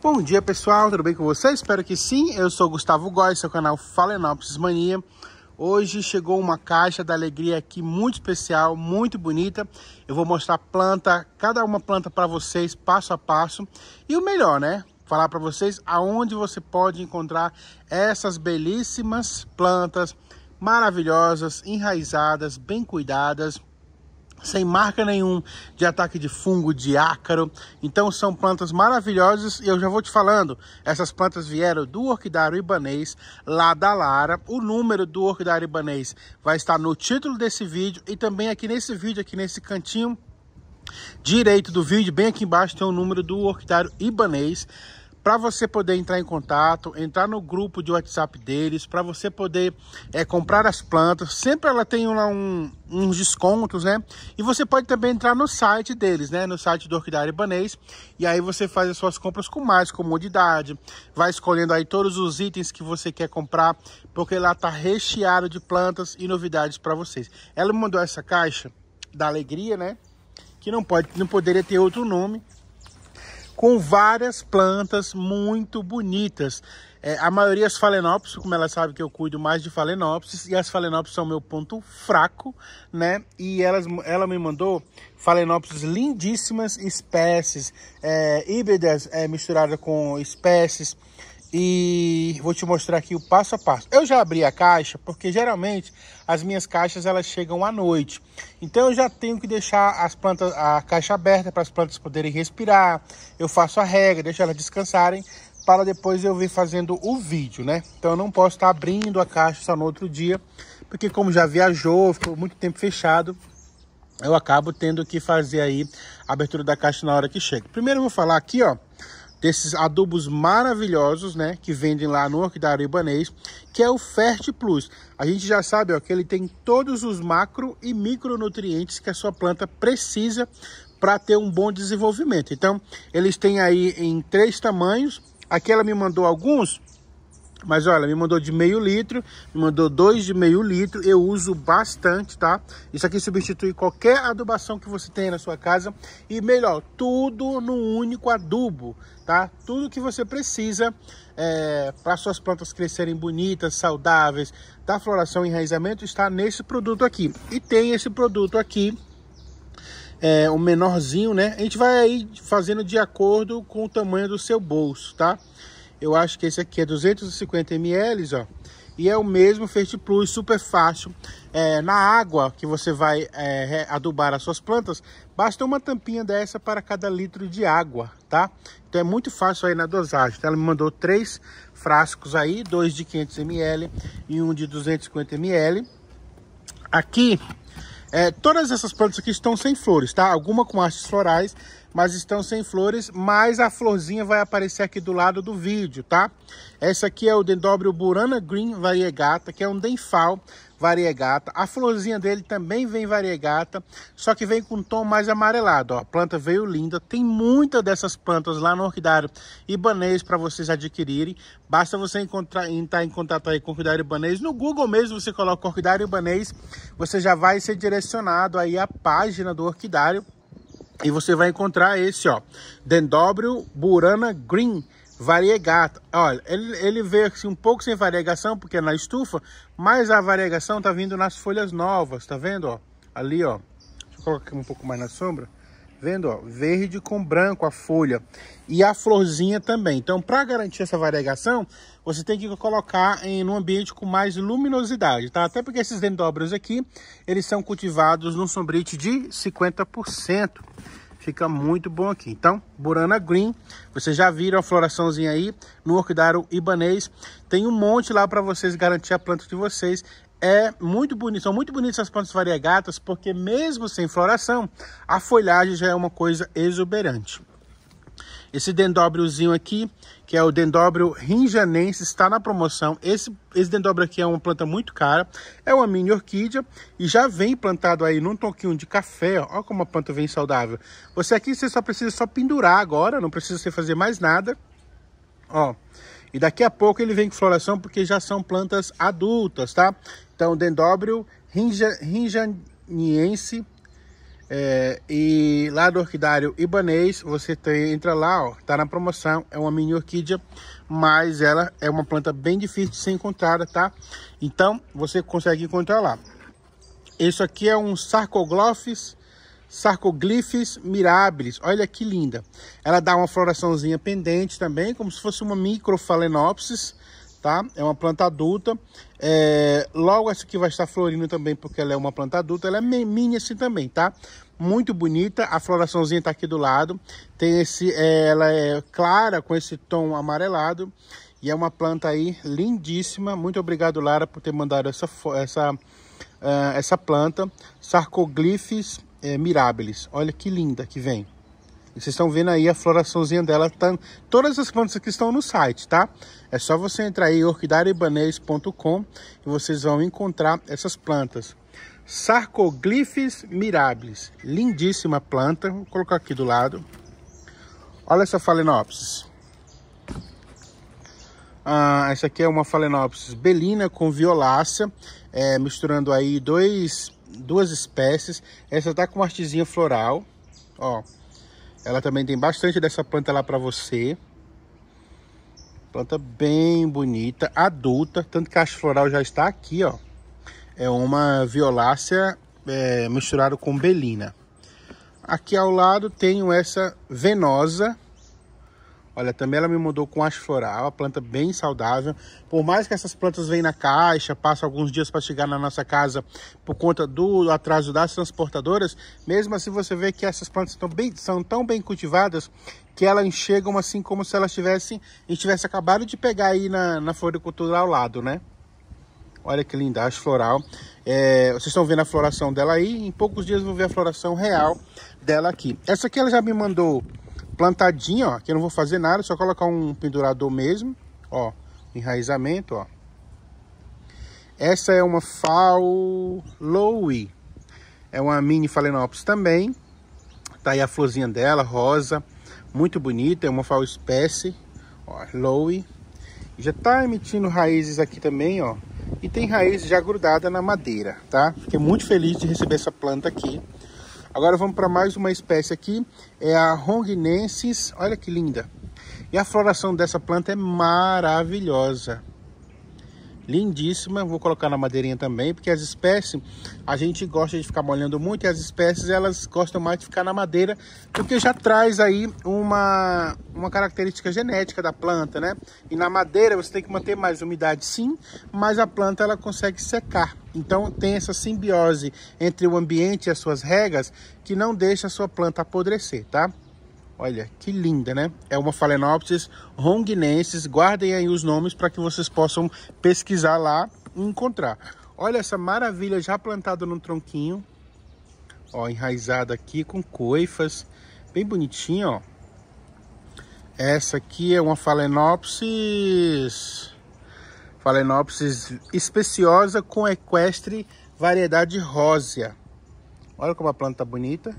Bom dia pessoal, tudo bem com vocês? Espero que sim. Eu sou Gustavo Góes, seu canal Falenopsis Mania. Hoje chegou uma caixa da alegria aqui muito especial, muito bonita. Eu vou mostrar planta, cada uma planta para vocês, passo a passo. E o melhor, né? Falar para vocês aonde você pode encontrar essas belíssimas plantas maravilhosas, enraizadas, bem cuidadas sem marca nenhum de ataque de fungo, de ácaro. Então são plantas maravilhosas e eu já vou te falando, essas plantas vieram do orquidário ibanês, lá da Lara. O número do orquidário ibanês vai estar no título desse vídeo e também aqui nesse vídeo, aqui nesse cantinho direito do vídeo, bem aqui embaixo tem o número do orquidário ibanês para você poder entrar em contato, entrar no grupo de WhatsApp deles, para você poder é, comprar as plantas. Sempre ela tem lá um, uns descontos, né? E você pode também entrar no site deles, né? No site do Orquidário Ibanês. E aí você faz as suas compras com mais comodidade. Vai escolhendo aí todos os itens que você quer comprar, porque lá tá recheado de plantas e novidades para vocês. Ela me mandou essa caixa da alegria, né? Que não, pode, não poderia ter outro nome com várias plantas muito bonitas. É, a maioria é as Phalaenopsis, como ela sabe que eu cuido mais de Phalaenopsis, e as Phalaenopsis são meu ponto fraco, né? E elas, ela me mandou Phalaenopsis lindíssimas, espécies, é, híbridas é, misturadas com espécies, e vou te mostrar aqui o passo a passo. Eu já abri a caixa porque geralmente as minhas caixas elas chegam à noite, então eu já tenho que deixar as plantas a caixa aberta para as plantas poderem respirar. Eu faço a regra, deixo elas descansarem para depois eu vir fazendo o vídeo, né? Então eu não posso estar abrindo a caixa só no outro dia, porque como já viajou, ficou muito tempo fechado, eu acabo tendo que fazer aí a abertura da caixa na hora que chega. Primeiro eu vou falar aqui, ó desses adubos maravilhosos, né, que vendem lá no Orquidário Ibanês, que é o Fert Plus. A gente já sabe ó, que ele tem todos os macro e micronutrientes que a sua planta precisa para ter um bom desenvolvimento. Então, eles têm aí em três tamanhos. Aqui ela me mandou alguns, mas olha, me mandou de meio litro, me mandou dois de meio litro, eu uso bastante, tá? Isso aqui substitui qualquer adubação que você tenha na sua casa. E melhor, tudo no único adubo, tá? Tudo que você precisa é, para suas plantas crescerem bonitas, saudáveis, da floração e enraizamento, está nesse produto aqui. E tem esse produto aqui, é, o menorzinho, né? A gente vai aí fazendo de acordo com o tamanho do seu bolso, Tá? Eu acho que esse aqui é 250 ml, ó. E é o mesmo fert Plus, super fácil. É, na água que você vai é, adubar as suas plantas, basta uma tampinha dessa para cada litro de água, tá? Então é muito fácil aí na dosagem. Ela me mandou três frascos aí, dois de 500 ml e um de 250 ml. Aqui é, todas essas plantas aqui estão sem flores, tá? Alguma com hastes florais, mas estão sem flores, mas a florzinha vai aparecer aqui do lado do vídeo, tá? Essa aqui é o Dendobrio Burana Green Variegata, que é um Denfal variegata. A florzinha dele também vem variegata, só que vem com um tom mais amarelado. Ó. A planta veio linda. Tem muita dessas plantas lá no Orquidário Ibanês para vocês adquirirem. Basta você encontrar, entrar em contato aí com o Orquidário Ibanês. No Google mesmo você coloca Orquidário Ibanês, você já vai ser direcionado aí à página do Orquidário. E você vai encontrar esse, ó, Dendobrio Burana Green variegata. Olha, ele, ele veio assim, um pouco sem variegação, porque é na estufa, mas a variegação tá vindo nas folhas novas, tá vendo, ó? Ali, ó. Deixa eu colocar um pouco mais na sombra. Vendo, ó, verde com branco a folha e a florzinha também. Então, para garantir essa variegação, você tem que colocar em um ambiente com mais luminosidade, tá? Até porque esses dendróbios aqui, eles são cultivados num sombrite de 50%. Fica muito bom aqui. Então, Burana Green, vocês já viram a floraçãozinha aí no orquidário ibanês. Tem um monte lá para vocês garantir a planta de vocês. É muito bonito, são muito bonitas as plantas variegatas, porque mesmo sem floração, a folhagem já é uma coisa exuberante. Esse dendóbriozinho aqui, que é o dendóbrio rinjanense, está na promoção. Esse, esse dendóbrio aqui é uma planta muito cara, é uma mini orquídea e já vem plantado aí num toquinho de café, ó, como a planta vem saudável. Você aqui, você só precisa só pendurar agora, não precisa você fazer mais nada, ó. E daqui a pouco ele vem com floração porque já são plantas adultas, tá? Então, dendóbrio rinja, rinjaniense é, e lá do Orquidário Ibanês, você tem, entra lá, ó, tá na promoção, é uma mini orquídea, mas ela é uma planta bem difícil de ser encontrada, tá? Então, você consegue encontrar lá. Isso aqui é um Sarcoglophis, Sarcoglyphis mirabilis. Olha que linda. Ela dá uma floraçãozinha pendente também, como se fosse uma microfalenopsis tá? É uma planta adulta. É... Logo essa aqui vai estar florindo também, porque ela é uma planta adulta. Ela é mini assim também, tá? Muito bonita. A floraçãozinha tá aqui do lado. Tem esse... É... Ela é clara, com esse tom amarelado. E é uma planta aí lindíssima. Muito obrigado, Lara, por ter mandado essa, essa, uh, essa planta. Sarcoglyphis eh, é, mirabilis. Olha que linda que vem vocês estão vendo aí a floraçãozinha dela. Tá, todas as plantas aqui estão no site, tá? É só você entrar aí, orquidaribanês.com e vocês vão encontrar essas plantas. Sarcoglifes mirabilis. Lindíssima planta. Vou colocar aqui do lado. Olha essa Phalaenopsis. Ah, essa aqui é uma Phalaenopsis belina com violácea, é, misturando aí dois, duas espécies. Essa tá com uma artezinha floral, ó. Ela também tem bastante dessa planta lá para você. Planta bem bonita, adulta, tanto que a floral já está aqui, ó. É uma violácea é, misturada com belina. Aqui ao lado tenho essa venosa, Olha, também ela me mandou com haste floral, a planta bem saudável. Por mais que essas plantas venham na caixa, passam alguns dias para chegar na nossa casa por conta do atraso das transportadoras, mesmo assim você vê que essas plantas estão bem, são tão bem cultivadas que elas enxergam assim como se elas tivessem, tivesse acabado de pegar aí na, na floricultura ao lado, né? Olha que linda, haste floral. É, vocês estão vendo a floração dela aí, em poucos dias eu vou ver a floração real dela aqui. Essa aqui ela já me mandou plantadinha, ó. Que eu não vou fazer nada, só colocar um pendurador mesmo, ó. Enraizamento, ó. Essa é uma Faulowe. É uma mini Phalaenopsis também. Tá aí a florzinha dela, rosa. Muito bonita, é uma Fau espécie. Ó, Lowe. Já tá emitindo raízes aqui também, ó. E tem raiz já grudada na madeira, tá? Fiquei muito feliz de receber essa planta aqui. Agora vamos para mais uma espécie aqui, é a Ronginensis, olha que linda. E a floração dessa planta é maravilhosa lindíssima. Vou colocar na madeirinha também, porque as espécies, a gente gosta de ficar molhando muito, e as espécies, elas gostam mais de ficar na madeira, porque já traz aí uma, uma característica genética da planta, né? E na madeira você tem que manter mais umidade, sim, mas a planta, ela consegue secar. Então tem essa simbiose entre o ambiente e as suas regas, que não deixa a sua planta apodrecer, tá? Olha, que linda, né? É uma Phalaenopsis ronguinensis. Guardem aí os nomes para que vocês possam pesquisar lá e encontrar. Olha essa maravilha já plantada no tronquinho. Ó, enraizada aqui com coifas. Bem bonitinha, ó. Essa aqui é uma Phalaenopsis... Phalaenopsis especiosa com equestre variedade rósea. Olha como a planta é bonita.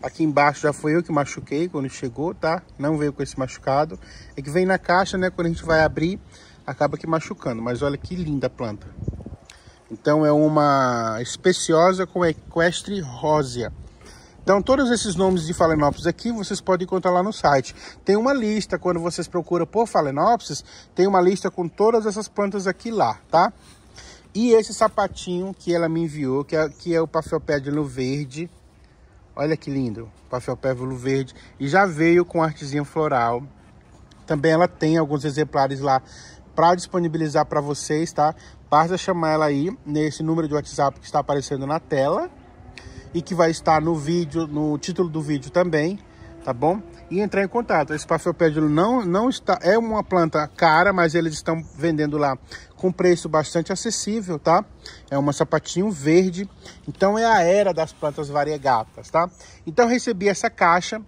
Aqui embaixo já foi eu que machuquei quando chegou, tá? Não veio com esse machucado. É que vem na caixa, né? Quando a gente vai abrir, acaba que machucando. Mas olha que linda a planta. Então é uma especiosa com equestre rósea. Então, todos esses nomes de Phalaenopsis aqui, vocês podem encontrar lá no site. Tem uma lista, quando vocês procuram por Phalaenopsis, tem uma lista com todas essas plantas aqui lá, tá? E esse sapatinho que ela me enviou, que é, que é o Paphiopédia no verde, Olha que lindo, papel pévulo verde. E já veio com artezinha floral. Também ela tem alguns exemplares lá para disponibilizar para vocês, tá? Basta chamar ela aí nesse número de WhatsApp que está aparecendo na tela e que vai estar no vídeo, no título do vídeo também, tá bom? E entrar em contato. Esse papelpédilo não, não está, é uma planta cara, mas eles estão vendendo lá com preço bastante acessível, tá? É uma sapatinho verde, então é a era das plantas variegatas, tá? Então recebi essa caixa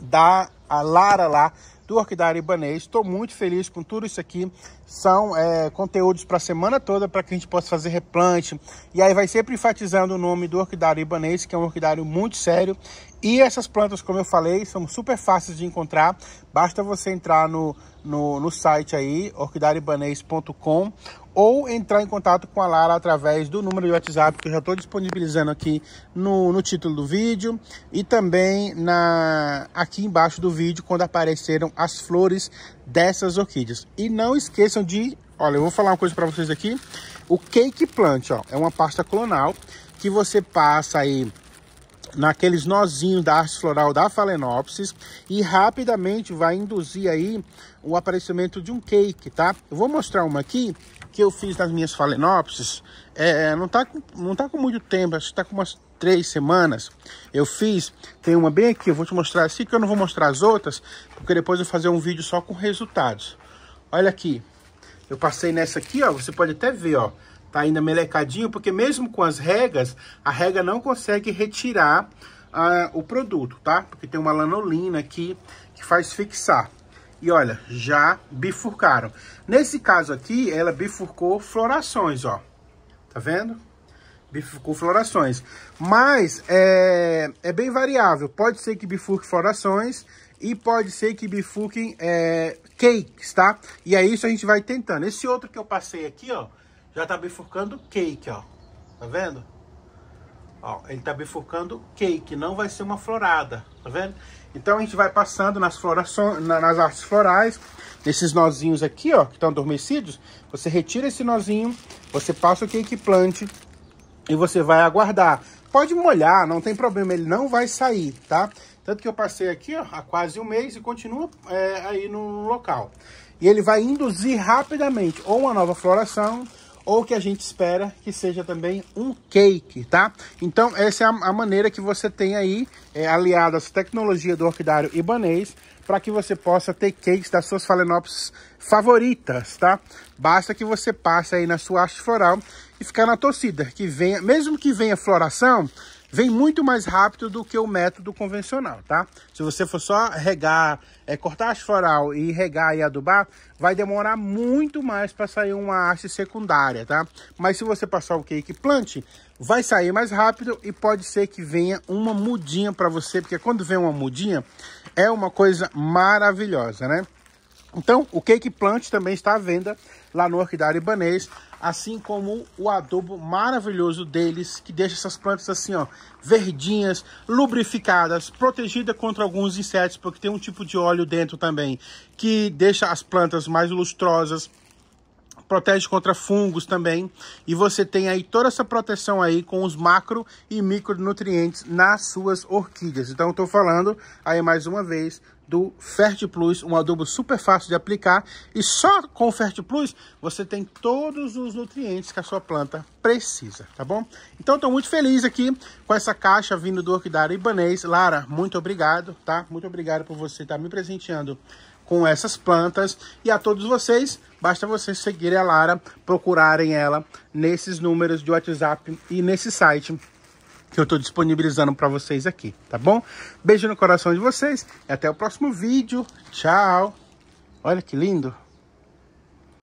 da Lara lá, do Orquidário Ibanês. Estou muito feliz com tudo isso aqui são é, conteúdos para a semana toda para que a gente possa fazer replante. E aí vai sempre enfatizando o nome do orquidário ibanês, que é um orquidário muito sério. E essas plantas, como eu falei, são super fáceis de encontrar. Basta você entrar no, no, no site aí, orquidaribanês.com ou entrar em contato com a Lara através do número de WhatsApp que eu já estou disponibilizando aqui no, no título do vídeo e também na aqui embaixo do vídeo quando apareceram as flores dessas orquídeas. E não esqueça de... Olha, eu vou falar uma coisa para vocês aqui. O Cake Plant, ó, é uma pasta clonal que você passa aí naqueles nozinhos da arte floral da Phalaenopsis e rapidamente vai induzir aí o aparecimento de um cake, tá? Eu vou mostrar uma aqui que eu fiz nas minhas Phalaenopsis. É, é, não, tá com, não tá com muito tempo, acho que tá com umas três semanas. Eu fiz, tem uma bem aqui, eu vou te mostrar assim que eu não vou mostrar as outras, porque depois eu vou fazer um vídeo só com resultados. Olha aqui, eu passei nessa aqui, ó, você pode até ver, ó, tá ainda melecadinho, porque mesmo com as regas, a rega não consegue retirar ah, o produto, tá? Porque tem uma lanolina aqui que faz fixar. E olha, já bifurcaram. Nesse caso aqui, ela bifurcou florações, ó. Tá vendo? Bifurcou florações. Mas é, é bem variável. Pode ser que bifurque florações e pode ser que bifurquem é, cakes, tá? E é isso a gente vai tentando. Esse outro que eu passei aqui, ó, já tá bifurcando cake, ó. Tá vendo? Ó, ele tá bifurcando cake, não vai ser uma florada, tá vendo? Então a gente vai passando nas, florações, nas artes florais, nesses nozinhos aqui, ó, que estão adormecidos. Você retira esse nozinho, você passa o cake plant e você vai aguardar. Pode molhar, não tem problema, ele não vai sair, tá? Tanto que eu passei aqui ó, há quase um mês e continuo é, aí no local. E ele vai induzir rapidamente ou uma nova floração, ou que a gente espera que seja também um cake, tá? Então essa é a, a maneira que você tem aí, é, aliado à tecnologia do orquidário ibanês, para que você possa ter cakes das suas Phalaenopsis favoritas, tá? Basta que você passe aí na sua haste floral e ficar na torcida, que venha, mesmo que venha floração, vem muito mais rápido do que o método convencional, tá? Se você for só regar, é, cortar as floral e regar e adubar, vai demorar muito mais para sair uma haste secundária, tá? Mas se você passar o cake plant, vai sair mais rápido e pode ser que venha uma mudinha para você, porque quando vem uma mudinha, é uma coisa maravilhosa, né? Então, o Cake Plant também está à venda lá no Orquidário Ibanês assim como o adubo maravilhoso deles, que deixa essas plantas assim, ó, verdinhas, lubrificadas, protegida contra alguns insetos, porque tem um tipo de óleo dentro também, que deixa as plantas mais lustrosas, protege contra fungos também, e você tem aí toda essa proteção aí com os macro e micronutrientes nas suas orquídeas. Então, estou falando aí mais uma vez do FertiPlus, um adubo super fácil de aplicar e só com o FertiPlus você tem todos os nutrientes que a sua planta precisa, tá bom? Então estou muito feliz aqui com essa caixa vindo do Orquidário Ibanês. Lara, muito obrigado, tá? Muito obrigado por você estar tá me presenteando com essas plantas. E a todos vocês, basta vocês seguirem a Lara, procurarem ela nesses números de WhatsApp e nesse site que eu estou disponibilizando para vocês aqui, tá bom? Beijo no coração de vocês e até o próximo vídeo. Tchau! Olha que lindo!